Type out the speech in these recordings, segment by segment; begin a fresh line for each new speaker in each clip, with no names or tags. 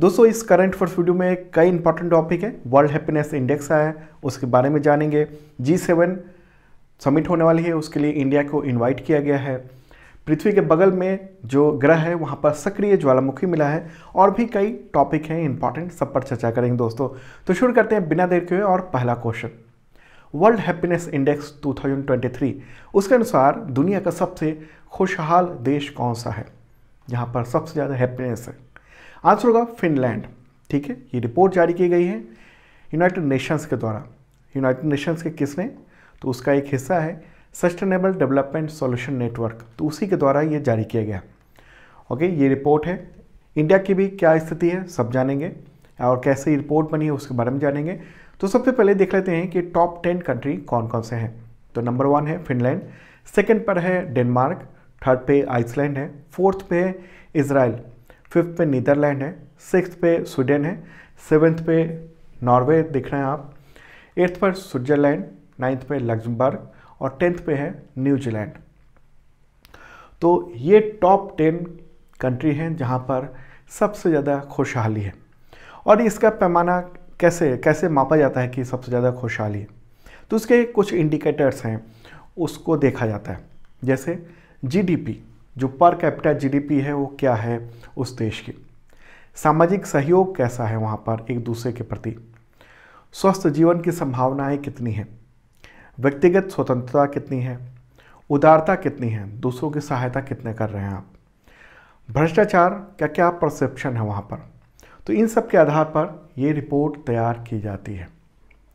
दोस्तों इस current first video में कई इंपॉर्टेंट टॉपिक है वर्ल्ड हैप्पीनेस इंडेक्स आया है उसके बारे में जानेंगे जी सेवन समिट होने वाली है उसके लिए इंडिया को इनवाइट किया गया है पृथ्वी के बगल में जो ग्रह है वहाँ पर सक्रिय ज्वालामुखी मिला है और भी कई टॉपिक हैं इंपॉर्टेंट सब पर चर्चा करेंगे दोस्तों तो शुरू करते हैं बिना देर के हुए और पहला क्वेश्चन वर्ल्ड हैप्पीनेस इंडेक्स 2023 उसके अनुसार दुनिया का सबसे खुशहाल देश कौन सा है जहाँ पर सबसे ज़्यादा हैप्पीनेस है आंसर होगा फिनलैंड ठीक है ये रिपोर्ट जारी की गई है यूनाइटेड नेशंस के द्वारा यूनाइटेड नेशंस के किसने तो उसका एक हिस्सा है सस्टेनेबल डेवलपमेंट सॉल्यूशन नेटवर्क तो उसी के द्वारा ये जारी किया गया ओके ये रिपोर्ट है इंडिया की भी क्या स्थिति है सब जानेंगे और कैसे रिपोर्ट बनी है उसके बारे में जानेंगे तो सबसे पहले देख लेते हैं कि टॉप टेन कंट्री कौन कौन से हैं तो नंबर वन है फिनलैंड सेकेंड पर है डेनमार्क थर्ड पे आइसलैंड है फोर्थ पे है इसराइल फिफ्थ पे नीदरलैंड है सिक्स पे स्वीडन है सेवन्थ पे नॉर्वे दिख रहे हैं आप एट्थ पर स्विट्जरलैंड नाइन्थ पे लग्जमबर्ग और टेंथ पे है न्यूजीलैंड तो ये टॉप टेन कंट्री हैं जहाँ पर सबसे ज़्यादा खुशहाली है और इसका पैमाना कैसे कैसे मापा जाता है कि सबसे ज़्यादा खुशहाली है तो उसके कुछ इंडिकेटर्स हैं उसको देखा जाता है जैसे जीडीपी जो पर कैपिटा जीडीपी है वो क्या है उस देश की सामाजिक सहयोग कैसा है वहाँ पर एक दूसरे के प्रति स्वस्थ जीवन की संभावनाएं कितनी हैं व्यक्तिगत स्वतंत्रता कितनी है उदारता कितनी है दूसरों की सहायता कितने कर रहे हैं आप भ्रष्टाचार का क्या परसेप्शन है वहाँ पर तो इन सब के आधार पर ये रिपोर्ट तैयार की जाती है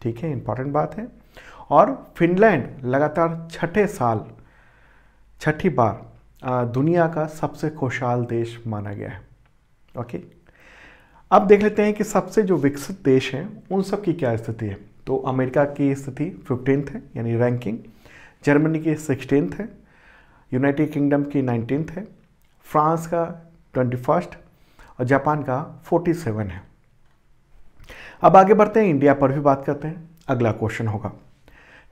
ठीक है इम्पॉर्टेंट बात है और फिनलैंड लगातार छठे साल छठी बार दुनिया का सबसे खुशहाल देश माना गया है ओके अब देख लेते हैं कि सबसे जो विकसित देश हैं उन सब की क्या स्थिति है तो अमेरिका की स्थिति फिफ्टींथ है यानी रैंकिंग जर्मनी की सिक्सटीनथ है यूनाइटेड किंगडम की नाइनटीनथ है फ्रांस का ट्वेंटी फर्स्ट और जापान का फोर्टी सेवन है अब आगे बढ़ते हैं इंडिया पर भी बात करते हैं अगला क्वेश्चन होगा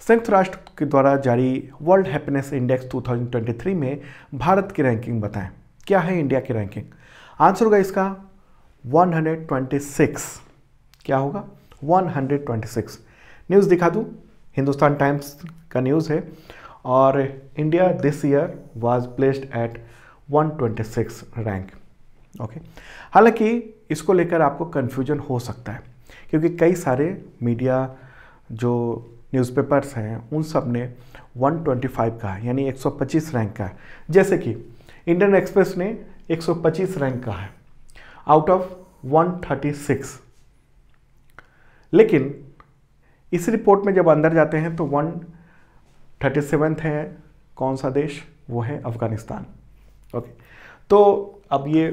संयुक्त राष्ट्र के द्वारा जारी वर्ल्ड हैप्पीनेस इंडेक्स 2023 में भारत की रैंकिंग बताएं क्या है इंडिया की रैंकिंग आंसर होगा इसका 126 क्या होगा 126 न्यूज़ दिखा दूँ हिंदुस्तान टाइम्स का न्यूज़ है और India this year was placed at 126 rank okay हालांकि इसको लेकर आपको कन्फ्यूजन हो सकता है क्योंकि कई सारे मीडिया जो न्यूज़पेपर्स हैं उन सब ने 125 का है यानी 125 रैंक का है जैसे कि इंडियन एक्सप्रेस ने 125 रैंक का है आउट ऑफ 136 लेकिन इस रिपोर्ट में जब अंदर जाते हैं तो वन थर्टी है कौन सा देश वो है अफ़गानिस्तान ओके तो अब ये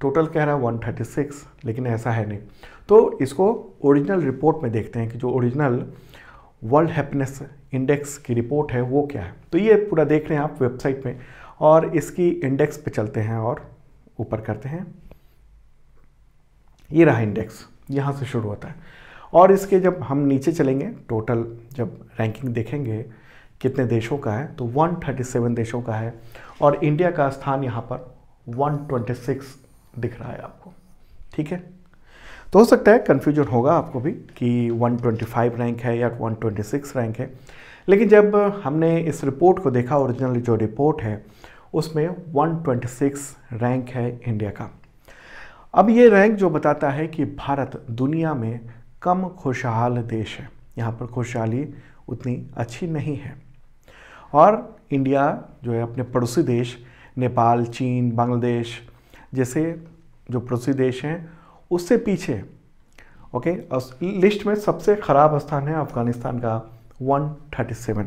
टोटल कह रहा है वन थर्टी सिक्स लेकिन ऐसा है नहीं तो इसको ओरिजिनल रिपोर्ट में देखते हैं कि जो ओरिजिनल वर्ल्ड हैप्पीनेस इंडेक्स की रिपोर्ट है वो क्या है तो ये पूरा देख रहे हैं आप वेबसाइट में और इसकी इंडेक्स पे चलते हैं और ऊपर करते हैं ये रहा इंडेक्स यहाँ से शुरू होता है और इसके जब हम नीचे चलेंगे टोटल जब रैंकिंग देखेंगे कितने देशों का है तो 137 देशों का है और इंडिया का स्थान यहाँ पर 126 दिख रहा है आपको ठीक है तो हो सकता है कन्फ्यूजन होगा आपको भी कि 125 रैंक है या 126 रैंक है लेकिन जब हमने इस रिपोर्ट को देखा ओरिजिनल जो रिपोर्ट है उसमें 126 रैंक है इंडिया का अब ये रैंक जो बताता है कि भारत दुनिया में कम खुशहाल देश है यहाँ पर खुशहाली उतनी अच्छी नहीं है और इंडिया जो है अपने पड़ोसी देश नेपाल चीन बांग्लादेश जैसे जो पड़ोसी देश हैं उससे पीछे ओके लिस्ट में सबसे ख़राब स्थान है अफगानिस्तान का 137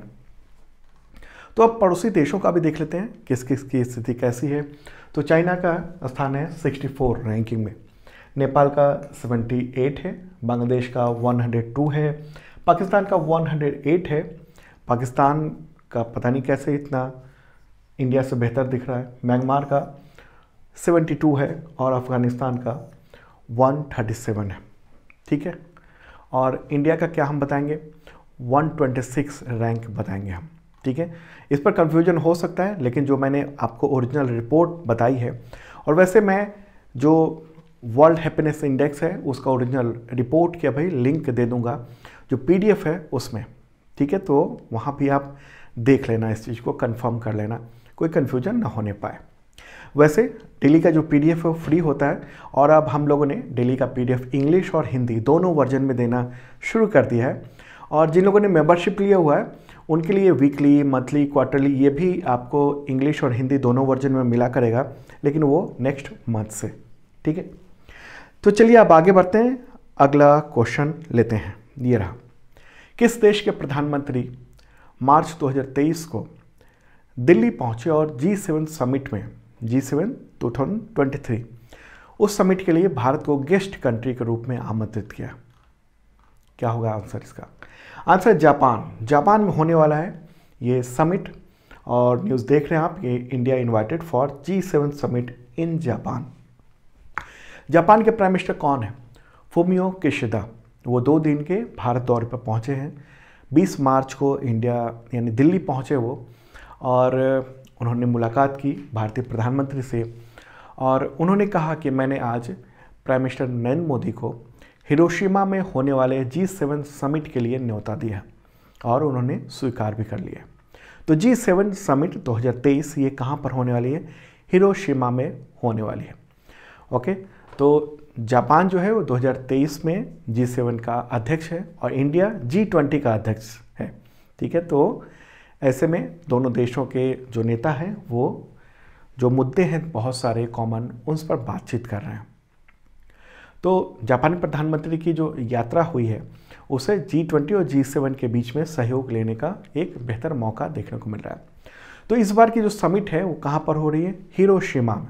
तो अब पड़ोसी देशों का भी देख लेते हैं किस किस की स्थिति कैसी है तो चाइना का स्थान है 64 रैंकिंग में नेपाल का 78 है बांग्लादेश का 102 है पाकिस्तान का 108 है पाकिस्तान का पता नहीं कैसे इतना इंडिया से बेहतर दिख रहा है म्यांमार का 72 है और अफ़गानिस्तान का 137 है ठीक है और इंडिया का क्या हम बताएंगे 126 रैंक बताएंगे हम ठीक है इस पर कन्फ्यूजन हो सकता है लेकिन जो मैंने आपको ओरिजिनल रिपोर्ट बताई है और वैसे मैं जो वर्ल्ड हैप्पीनेस इंडेक्स है उसका ओरिजिनल रिपोर्ट के भाई लिंक दे दूंगा जो पीडीएफ है उसमें ठीक है तो वहाँ भी आप देख लेना इस चीज़ को कंफर्म कर लेना कोई कन्फ्यूजन ना होने पाए वैसे डेली का जो पी डी एफ है वो फ्री होता है और अब हम लोगों ने डेली का पी डी एफ इंग्लिश और हिंदी दोनों वर्जन में देना शुरू कर दिया है और जिन लोगों ने मेंबरशिप लिया हुआ है उनके लिए वीकली मंथली क्वार्टरली ये भी आपको इंग्लिश और हिंदी दोनों वर्जन में मिला करेगा लेकिन वो नेक्स्ट मंथ से ठीक है तो चलिए आप आगे बढ़ते हैं अगला क्वेश्चन लेते हैं ये रहा किस देश के प्रधानमंत्री मार्च 2023 को दिल्ली पहुंचे और जी सेवन समिट में G seven two thousand twenty three उस समिट के लिए भारत को गेस्ट कंट्री के रूप में आमंत्रित किया क्या होगा आंसर इसका आंसर जापान जापान में होने वाला है ये समिट और न्यूज़ देख रहे हैं आप ये India invited for G seven summit in Japan Japan के प्राइम मिनिस्टर कौन है फोमियो किशिदा वो दो दिन के भारत दौरे पर पहुँचे हैं 20 मार्च को इंडिया यानी दिल्ली पहुँचे वो और उन्होंने मुलाकात की भारतीय प्रधानमंत्री से और उन्होंने कहा कि मैंने आज प्राइम मिनिस्टर नरेंद्र मोदी को हिरोशिमा में होने वाले जी सेवन समिट के लिए न्योता दिया और उन्होंने स्वीकार भी कर लिया तो जी सेवन समिट 2023 ये कहाँ पर होने वाली है हिरोशिमा में होने वाली है ओके तो जापान जो है वो 2023 में जी सेवन का अध्यक्ष है और इंडिया जी ट्वेंटी का अध्यक्ष है ठीक है तो ऐसे में दोनों देशों के जो नेता हैं वो जो मुद्दे हैं बहुत सारे कॉमन उन पर बातचीत कर रहे हैं तो जापानी प्रधानमंत्री की जो यात्रा हुई है उसे जी ट्वेंटी और जी सेवन के बीच में सहयोग लेने का एक बेहतर मौका देखने को मिल रहा है तो इस बार की जो समिट है वो कहाँ पर हो रही है हिरोशिमा में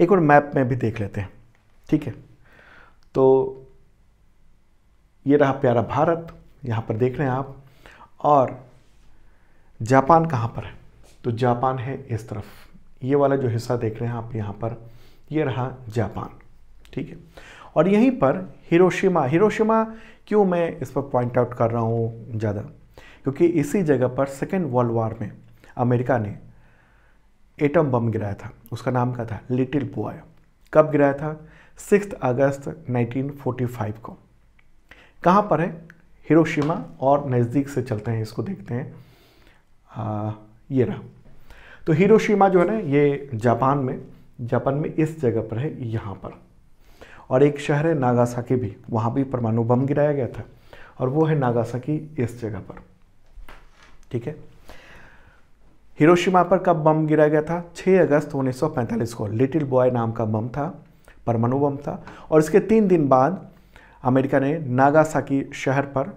एक और मैप में भी देख लेते हैं ठीक है तो ये रहा प्यारा भारत यहाँ पर देख रहे हैं आप और जापान कहाँ पर है तो जापान है इस तरफ ये वाला जो हिस्सा देख रहे हैं आप यहाँ पर ये रहा जापान ठीक है और यहीं पर हिरोशिमा हिरोशिमा क्यों मैं इस पर पॉइंट आउट कर रहा हूँ ज़्यादा क्योंकि इसी जगह पर सेकेंड वर्ल्ड वार में अमेरिका ने एटम बम गिराया था उसका नाम क्या था लिटिल बॉय कब गिराया था सिक्स अगस्त 1945 को कहाँ पर है हिरोशिमा और नज़दीक से चलते हैं इसको देखते हैं ये रहा तो हिरोशिमा जो है ना ये जापान में जापान में इस जगह पर है यहाँ पर और एक शहर है नागासाकी भी वहाँ भी परमाणु बम गिराया गया था और वो है नागासाकी इस जगह पर ठीक है हिरोशिमा पर कब बम गिराया गया था 6 अगस्त 1945 को लिटिल बॉय नाम का बम था परमाणु बम था और इसके तीन दिन बाद अमेरिका ने नागासाकी शहर पर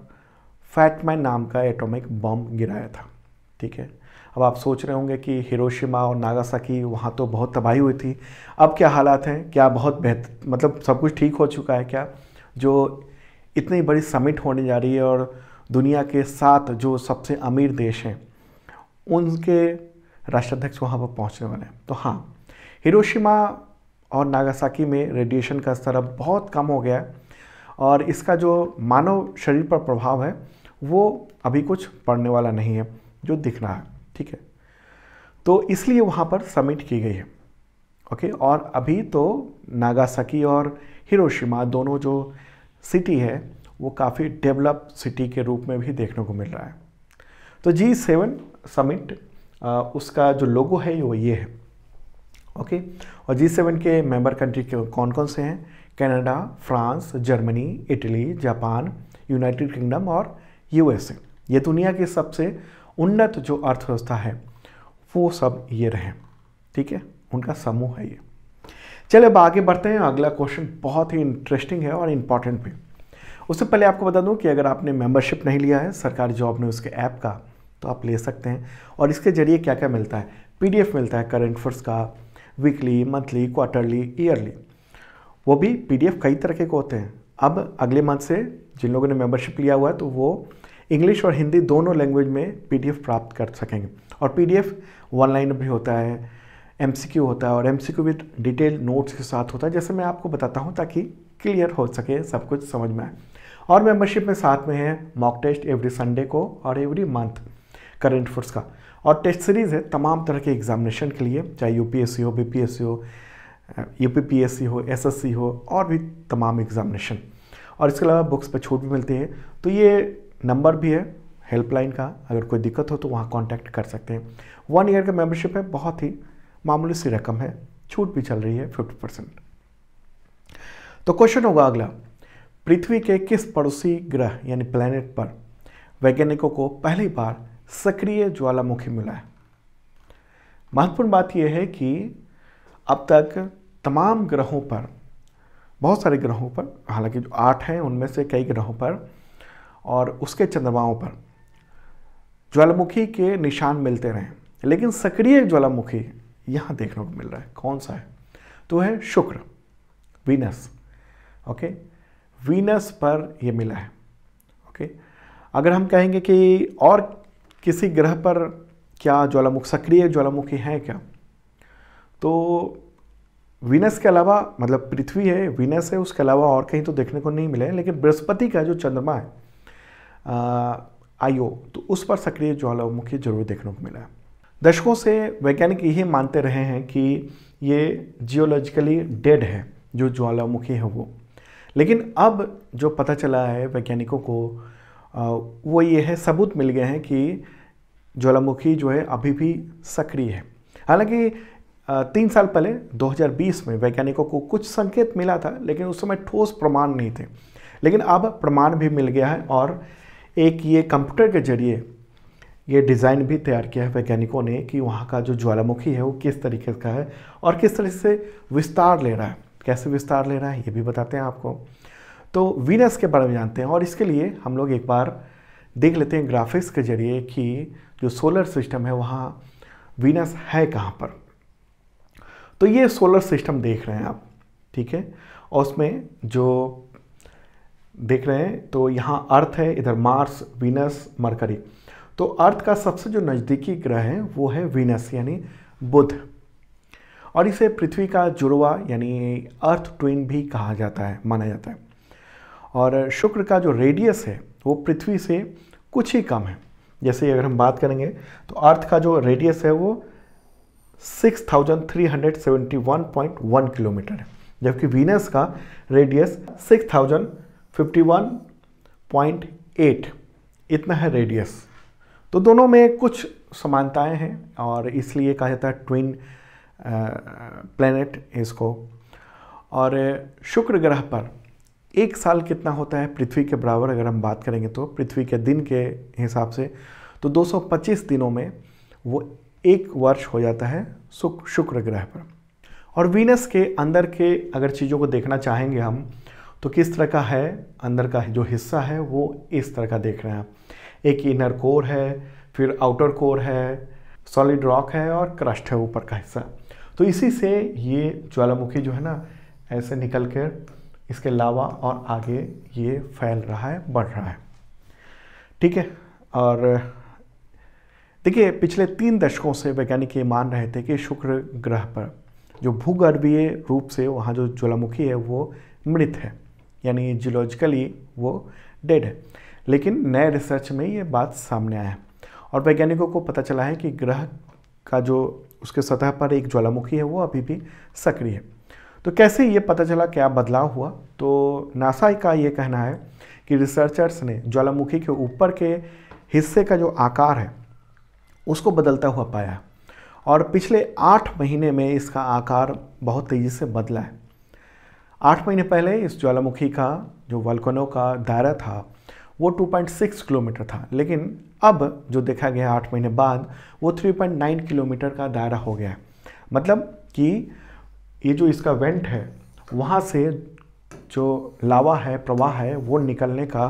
फैटमैन नाम का एटॉमिक बम गिराया था ठीक है अब आप सोच रहे होंगे कि हिरोशिमा और नागासाकी वहाँ तो बहुत तबाही हुई थी अब क्या हालात हैं क्या बहुत बेहतर मतलब सब कुछ ठीक हो चुका है क्या जो इतनी बड़ी समिट होने जा रही है और दुनिया के साथ जो सबसे अमीर देश हैं उनके राष्ट्राध्यक्ष वहाँ पर पहुँचने वाले हैं तो हाँ हिरोशिमा और नागासाकी में रेडिएशन का स्तर अब बहुत कम हो गया है और इसका जो मानव शरीर पर प्रभाव है वो अभी कुछ पड़ने वाला नहीं है जो दिख रहा है ठीक है तो इसलिए वहाँ पर समिट की गई है ओके और अभी तो नागासाकी और हिरोशिमा दोनों जो सिटी है वो काफ़ी डेवलप सिटी के रूप में भी देखने को मिल रहा है तो जी सेवन समिट उसका जो लोगो है वो ये है ओके और जी सेवन के मेंबर कंट्री कौन कौन से हैं Canada France Germany Italy Japan United Kingdom और यूएसए ये दुनिया के सबसे उन्नत जो अर्थव्यवस्था है वो सब ये रहे ठीक है उनका समूह है ये चलिए अब आगे बढ़ते हैं अगला क्वेश्चन बहुत ही इंटरेस्टिंग है और इम्पॉर्टेंट भी उससे पहले आपको बता दूं कि अगर आपने मेंबरशिप नहीं लिया है सरकारी जॉब ने उसके ऐप का तो आप ले सकते हैं और इसके जरिए क्या क्या मिलता है पीडीएफ मिलता है करंट फर्स का वीकली मंथली क्वार्टरली ईयरली वो भी पीडीएफ कई तरह के होते हैं अब अगले मंथ से जिन लोगों ने मेंबरशिप लिया हुआ है तो वो इंग्लिश और हिंदी दोनों लैंग्वेज में पीडीएफ प्राप्त कर सकेंगे और पीडीएफ वन लाइन भी होता है एमसीक्यू होता है और एमसीक्यू विद डिटेल नोट्स के साथ होता है जैसे मैं आपको बताता हूँ ताकि क्लियर हो सके सब कुछ समझ में आए और मेंबरशिप में साथ में है मॉक टेस्ट एवरी संडे को और एवरी मंथ करेंट फोर्स का और टेस्ट सीरीज़ है तमाम तरह के एग्जामिनेशन के लिए चाहे यू हो बी हो यू हो एस हो और भी तमाम एग्जामिनेशन और इसके अलावा बुक्स पर छूट भी मिलती है तो ये नंबर भी है हेल्पलाइन का अगर कोई दिक्कत हो तो वहाँ कॉन्टैक्ट कर सकते हैं वन ईयर का मेंबरशिप है बहुत ही मामूली सी रकम है छूट भी चल रही है फिफ्टी परसेंट तो क्वेश्चन होगा अगला पृथ्वी के किस पड़ोसी ग्रह यानी प्लैनेट पर वैज्ञानिकों को पहली बार सक्रिय ज्वालामुखी मिला है महत्वपूर्ण बात यह है कि अब तक तमाम ग्रहों पर बहुत सारे ग्रहों पर हालांकि जो आठ हैं उनमें से कई ग्रहों पर और उसके चंद्रमाओं पर ज्वालामुखी के निशान मिलते रहे लेकिन सक्रिय ज्वालामुखी यहाँ देखने को मिल रहा है कौन सा है तो है शुक्र वीनस ओके वीनस पर ये मिला है ओके अगर हम कहेंगे कि और किसी ग्रह पर क्या ज्वालामुख सक्रिय ज्वालामुखी हैं क्या तो वीनस के अलावा मतलब पृथ्वी है वीनस है उसके अलावा और कहीं तो देखने को नहीं मिले लेकिन बृहस्पति का जो चंद्रमा है आईओ तो उस पर सक्रिय ज्वालामुखी जरूर देखने को मिला है दशकों से वैज्ञानिक यही मानते रहे हैं कि ये जियोलॉजिकली डेड है जो ज्वालामुखी है वो लेकिन अब जो पता चला है वैज्ञानिकों को वो ये है सबूत मिल गए हैं कि ज्वालामुखी जो है अभी भी सक्रिय है हालांकि तीन साल पहले 2020 में वैज्ञानिकों को कुछ संकेत मिला था लेकिन उस समय ठोस प्रमाण नहीं थे लेकिन अब प्रमाण भी मिल गया है और एक ये कंप्यूटर के जरिए ये डिज़ाइन भी तैयार किया है वैज्ञानिकों ने कि वहाँ का जो ज्वालामुखी है वो किस तरीके का है और किस तरह से विस्तार ले रहा है कैसे विस्तार ले रहा है ये भी बताते हैं आपको तो वीनस के बारे में जानते हैं और इसके लिए हम लोग एक बार देख लेते हैं ग्राफिक्स के जरिए कि जो सोलर सिस्टम है वहाँ वीनस है कहाँ पर तो ये सोलर सिस्टम देख रहे हैं आप ठीक है और उसमें जो देख रहे हैं तो यहाँ अर्थ है इधर मार्स वीनस मरकरी तो अर्थ का सबसे जो नज़दीकी ग्रह है वो है वीनस यानी बुध और इसे पृथ्वी का जुड़वा यानी अर्थ ट्विन भी कहा जाता है माना जाता है और शुक्र का जो रेडियस है वो पृथ्वी से कुछ ही कम है जैसे अगर हम बात करेंगे तो अर्थ का जो रेडियस है वो 6371.1 किलोमीटर है जबकि वीनस का रेडियस 51.8 इतना है रेडियस तो दोनों में कुछ समानताएं हैं और इसलिए कहा जाता है ट्विन प्लैनेट uh, इसको और uh, शुक्र ग्रह पर एक साल कितना होता है पृथ्वी के बराबर अगर हम बात करेंगे तो पृथ्वी के दिन के हिसाब से तो 225 दिनों में वो एक वर्ष हो जाता है शुक्र ग्रह पर और वीनस के अंदर के अगर चीज़ों को देखना चाहेंगे हम तो किस तरह का है अंदर का जो हिस्सा है वो इस तरह का देख रहे हैं एक इनर कोर है फिर आउटर कोर है सॉलिड रॉक है और क्रस्ट है ऊपर का हिस्सा तो इसी से ये ज्वालामुखी जो है ना ऐसे निकल कर इसके लावा और आगे ये फैल रहा है बढ़ रहा है ठीक है और देखिए पिछले तीन दशकों से वैज्ञानिक ये मान रहे थे कि शुक्र ग्रह पर जो भूगर्भीय रूप से वहाँ जो ज्वालामुखी है वो मृत है यानी जियोलॉजिकली वो डेड है लेकिन नए रिसर्च में ये बात सामने आया है और वैज्ञानिकों को पता चला है कि ग्रह का जो उसके सतह पर एक ज्वालामुखी है वो अभी भी सक्रिय है तो कैसे ये पता चला क्या बदलाव हुआ तो नासा का ये कहना है कि रिसर्चर्स ने ज्वालामुखी के ऊपर के हिस्से का जो आकार है उसको बदलता हुआ पाया और पिछले आठ महीने में इसका आकार बहुत तेज़ी से बदला है आठ महीने पहले इस ज्वालामुखी का जो वल्कनों का दायरा था वो 2.6 किलोमीटर था लेकिन अब जो देखा गया आठ महीने बाद वो 3.9 किलोमीटर का दायरा हो गया है मतलब कि ये जो इसका वेंट है वहाँ से जो लावा है प्रवाह है वो निकलने का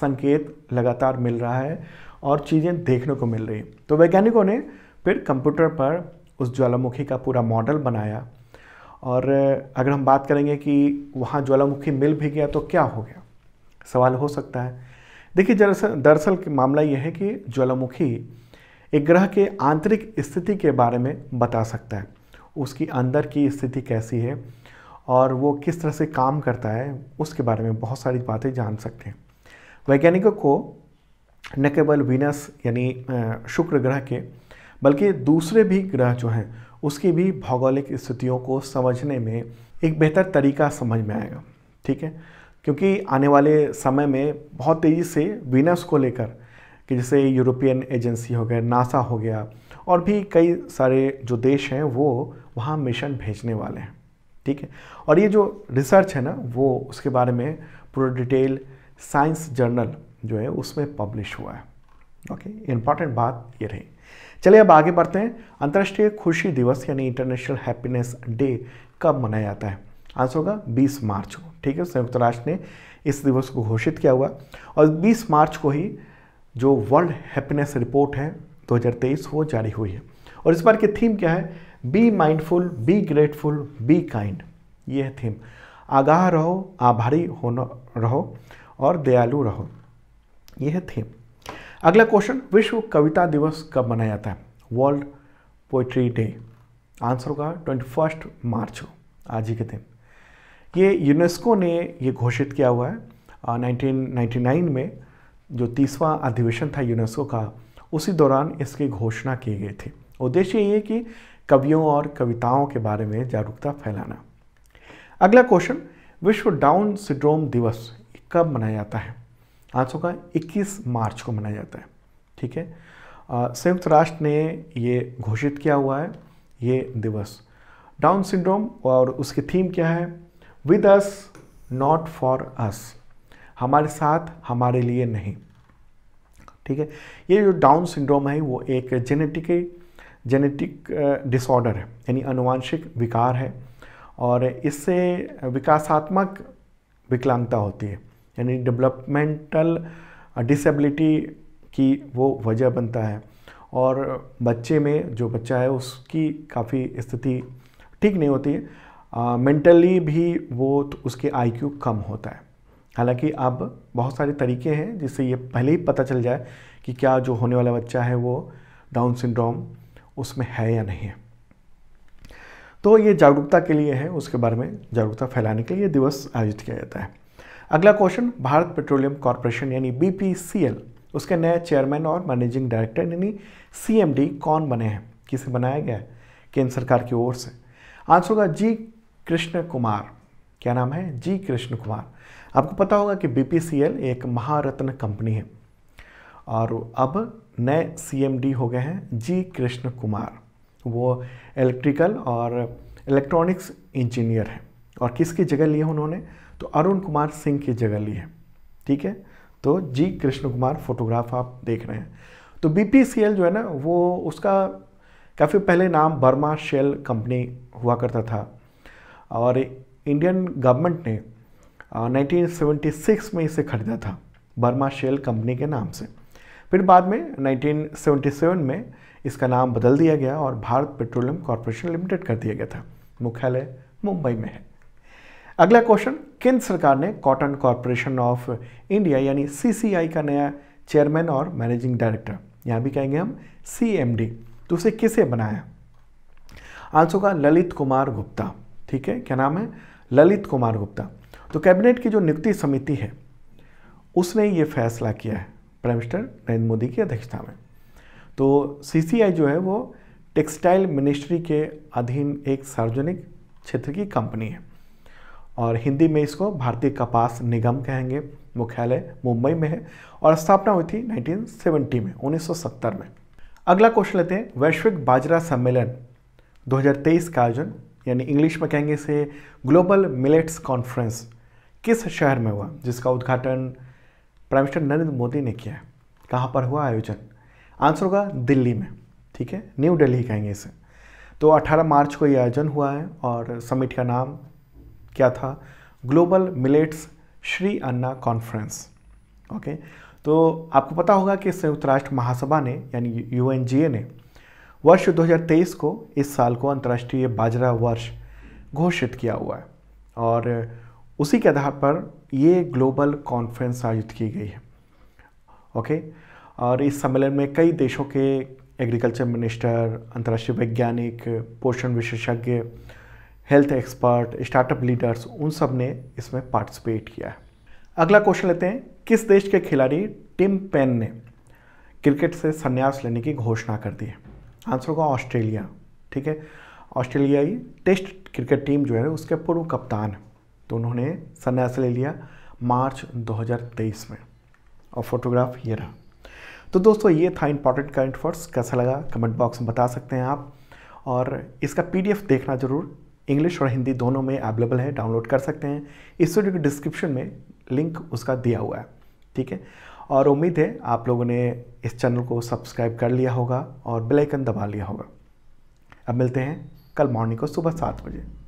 संकेत लगातार मिल रहा है और चीज़ें देखने को मिल रही तो वैज्ञानिकों ने फिर कंप्यूटर पर उस ज्वालामुखी का पूरा मॉडल बनाया और अगर हम बात करेंगे कि वहाँ ज्वालामुखी मिल भी गया तो क्या हो गया सवाल हो सकता है देखिए दरअसल दरअसल मामला यह है कि ज्वालामुखी एक ग्रह के आंतरिक स्थिति के बारे में बता सकता है उसकी अंदर की स्थिति कैसी है और वो किस तरह से काम करता है उसके बारे में बहुत सारी बातें जान सकते हैं वैज्ञानिकों को न केवल वीनस यानी शुक्र ग्रह के बल्कि दूसरे भी ग्रह जो हैं उसकी भी भौगोलिक स्थितियों को समझने में एक बेहतर तरीका समझ में आएगा ठीक है क्योंकि आने वाले समय में बहुत तेज़ी से वीनस को लेकर कि जैसे यूरोपियन एजेंसी हो गया नासा हो गया और भी कई सारे जो देश हैं वो वहाँ मिशन भेजने वाले हैं ठीक है और ये जो रिसर्च है ना वो उसके बारे में पूरा डिटेल साइंस जर्नल जो है उसमें पब्लिश हुआ है ओके इंपॉर्टेंट बात ये रही चलिए अब आगे बढ़ते हैं अंतर्राष्ट्रीय खुशी दिवस यानी इंटरनेशनल हैप्पीनेस डे कब मनाया जाता है आंसर होगा 20 मार्च को ठीक है संयुक्त राष्ट्र ने इस दिवस को घोषित किया हुआ और 20 मार्च को ही जो वर्ल्ड हैप्पीनेस रिपोर्ट है 2023 वो जारी हुई है और इस बार की थीम क्या है be mindful be grateful be kind ये है थीम आगाह रहो आभारी होना रहो और दयालु रहो यह है थीम अगला क्वेश्चन विश्व कविता दिवस कब मनाया जाता है वर्ल्ड पोइट्री डे आंसर होगा ट्वेंटी फर्स्ट मार्च आज ही के दिन ये यूनेस्को ने ये घोषित किया हुआ है नाइनटीन नाइन में जो तीसवा अधिवेशन था यूनेस्को का उसी दौरान इसकी घोषणा की गई थी उद्देश्य ये कि कवियों और कविताओं के बारे में जागरूकता फैलाना अगला क्वेश्चन विश्व डाउन सिंड्रोम दिवस कब मनाया जाता है आज का 21 मार्च को मनाया जाता है ठीक है संयुक्त राष्ट्र ने ये घोषित किया हुआ है ये दिवस डाउन सिंड्रोम और उसकी थीम क्या है with us not for us हमारे साथ हमारे लिए नहीं ठीक है ये जो डाउन सिंड्रोम है वो एक जेनेटिक जेनेटिक डिसऑर्डर है यानी अनुवांशिक विकार है और इससे विकासात्मक विकलांगता होती है यानी डेवलपमेंटल डिसेबिलिटी की वो वजह बनता है और बच्चे में जो बच्चा है उसकी काफ़ी स्थिति ठीक नहीं होती है मेंटली भी वो तो उसके आईक्यू कम होता है हालांकि अब बहुत सारे तरीके हैं जिससे ये पहले ही पता चल जाए कि क्या जो होने वाला बच्चा है वो डाउन सिंड्रोम उसमें है या नहीं है तो ये जागरूकता के लिए है उसके बारे में जागरूकता फैलाने के लिए दिवस आयोजित किया जाता है अगला क्वेश्चन भारत पेट्रोलियम कॉरपोरेशन यानी बीपीसीएल उसके नए चेयरमैन और मैनेजिंग डायरेक्टर यानी सीएमडी कौन बने हैं किसे बनाया गया है केंद्र सरकार की ओर से आंसर होगा जी कृष्ण कुमार क्या नाम है जी कृष्ण कुमार आपको पता होगा कि बीपीसीएल एक महारत्न कंपनी है और अब नए सीएमडी हो गए हैं जी कृष्ण कुमार वो इलेक्ट्रिकल और इलेक्ट्रॉनिक्स इंजीनियर हैं और किसकी जगह लिए उन्होंने तो अरुण कुमार सिंह की जगह ली है ठीक है तो जी कृष्ण कुमार फोटोग्राफ आप देख रहे हैं तो बीपीसीएल जो है ना वो उसका काफ़ी पहले नाम बर्मा शेल कंपनी हुआ करता था और इंडियन गवर्नमेंट ने आ, 1976 में इसे खरीदा था बर्मा शेल कंपनी के नाम से फिर बाद में 1977 में इसका नाम बदल दिया गया और भारत पेट्रोलियम कॉरपोरेशन लिमिटेड कर दिया गया था मुख्यालय मुंबई में है अगला क्वेश्चन केंद्र सरकार ने कॉटन कॉरपोरेशन ऑफ इंडिया यानी सीसीआई का नया चेयरमैन और मैनेजिंग डायरेक्टर यहाँ भी कहेंगे हम सीएमडी तो उसे किसे बनाया आंसर का ललित कुमार गुप्ता ठीक है क्या नाम है ललित कुमार गुप्ता तो कैबिनेट की जो नियुक्ति समिति है उसने ये फैसला किया है प्राइम मिनिस्टर नरेंद्र मोदी की अध्यक्षता में तो सीसीआई जो है वो टेक्सटाइल मिनिस्ट्री के अधीन एक सार्वजनिक क्षेत्र की कंपनी है और हिंदी में इसको भारतीय कपास निगम कहेंगे मुख्यालय मुंबई में है और स्थापना हुई थी 1970 में 1970 में अगला क्वेश्चन लेते हैं वैश्विक बाजरा सम्मेलन 2023 का आयोजन यानी इंग्लिश में कहेंगे इसे ग्लोबल मिलेट्स कॉन्फ्रेंस किस शहर में हुआ जिसका उद्घाटन प्राइम मिनिस्टर नरेंद्र मोदी ने किया है कहाँ पर हुआ आयोजन आंसर होगा दिल्ली में ठीक है न्यू दिल्ली कहेंगे इसे तो 18 मार्च को ये आयोजन हुआ है और समिट का नाम क्या था global millets Shri Anna conference okay तो आपको पता होगा कि संयुक्त राष्ट्र महासभा ने यानी यू ने वर्ष 2023 को इस साल को अंतर्राष्ट्रीय बाजरा वर्ष घोषित किया हुआ है और उसी के आधार पर ये ग्लोबल कॉन्फ्रेंस आयोजित की गई है ओके और इस सम्मेलन में कई देशों के एग्रीकल्चर मिनिस्टर अंतर्राष्ट्रीय वैज्ञानिक पोषण विशेषज्ञ हेल्थ एक्सपर्ट स्टार्टअप लीडर्स उन सब ने इसमें पार्टिसिपेट किया है अगला क्वेश्चन लेते हैं किस देश के खिलाड़ी टिम पेन ने क्रिकेट से संन्यास लेने की घोषणा कर दी है आंसर होगा ऑस्ट्रेलिया ठीक है ऑस्ट्रेलियाई टेस्ट क्रिकेट टीम जो है उसके पूर्व कप्तान तो उन्होंने संन्यास ले लिया मार्च 2023 में और फोटोग्राफ ये रहा तो दोस्तों ये था इंपॉर्टेंट करंट फर्स्ट कैसा लगा कमेंट बॉक्स में बता सकते हैं आप और इसका पीडीएफ देखना ज़रूर इंग्लिश और हिंदी दोनों में अवेलेबल है डाउनलोड कर सकते हैं इस वीडियो के डिस्क्रिप्शन में लिंक उसका दिया हुआ है ठीक है और उम्मीद है आप लोगों ने इस चैनल को सब्सक्राइब कर लिया होगा और बेलाइकन दबा लिया होगा अब मिलते हैं कल मॉर्निंग को सुबह सात बजे